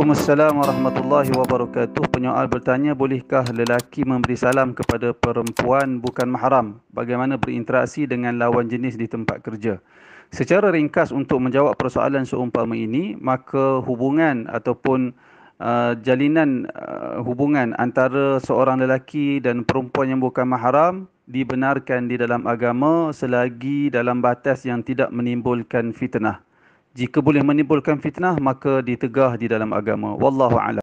Assalamualaikum warahmatullahi wabarakatuh. Penyoal bertanya, bolehkah lelaki memberi salam kepada perempuan bukan mahram? Bagaimana berinteraksi dengan lawan jenis di tempat kerja? Secara ringkas untuk menjawab persoalan seumpama ini, maka hubungan ataupun uh, jalinan uh, hubungan antara seorang lelaki dan perempuan yang bukan mahram dibenarkan di dalam agama selagi dalam batas yang tidak menimbulkan fitnah jika boleh menimbulkan fitnah maka ditegah di dalam agama wallahu a'lam